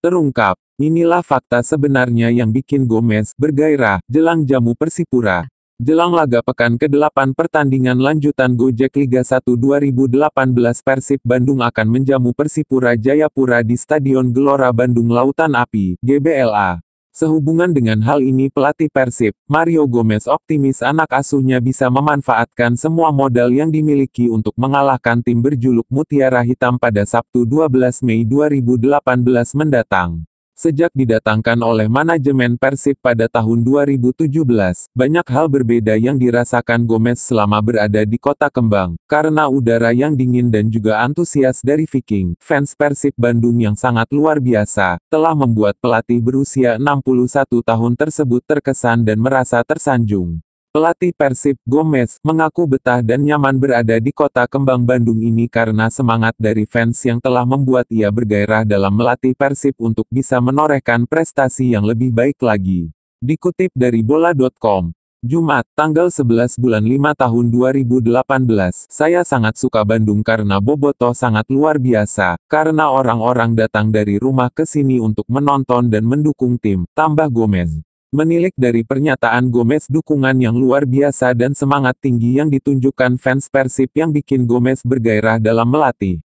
Terungkap, inilah fakta sebenarnya yang bikin Gomez bergairah jelang jamu Persipura. Jelang laga pekan ke-8 pertandingan lanjutan Gojek Liga 1 2018 Persib Bandung akan menjamu Persipura Jayapura di Stadion Gelora Bandung Lautan Api, GBLA. Sehubungan dengan hal ini pelatih Persib, Mario Gomez optimis anak asuhnya bisa memanfaatkan semua modal yang dimiliki untuk mengalahkan tim berjuluk Mutiara Hitam pada Sabtu 12 Mei 2018 mendatang. Sejak didatangkan oleh manajemen Persib pada tahun 2017, banyak hal berbeda yang dirasakan Gomez selama berada di kota kembang, karena udara yang dingin dan juga antusias dari Viking, fans Persib Bandung yang sangat luar biasa, telah membuat pelatih berusia 61 tahun tersebut terkesan dan merasa tersanjung. Pelatih Persib Gomez mengaku betah dan nyaman berada di kota kembang Bandung ini karena semangat dari fans yang telah membuat ia bergairah dalam melatih Persib untuk bisa menorehkan prestasi yang lebih baik lagi. Dikutip dari bola.com, Jumat, tanggal 11 bulan 5 tahun 2018, saya sangat suka Bandung karena Boboto sangat luar biasa, karena orang-orang datang dari rumah ke sini untuk menonton dan mendukung tim, tambah Gomez. Menilik dari pernyataan Gomez dukungan yang luar biasa dan semangat tinggi yang ditunjukkan fans Persib yang bikin Gomez bergairah dalam melatih.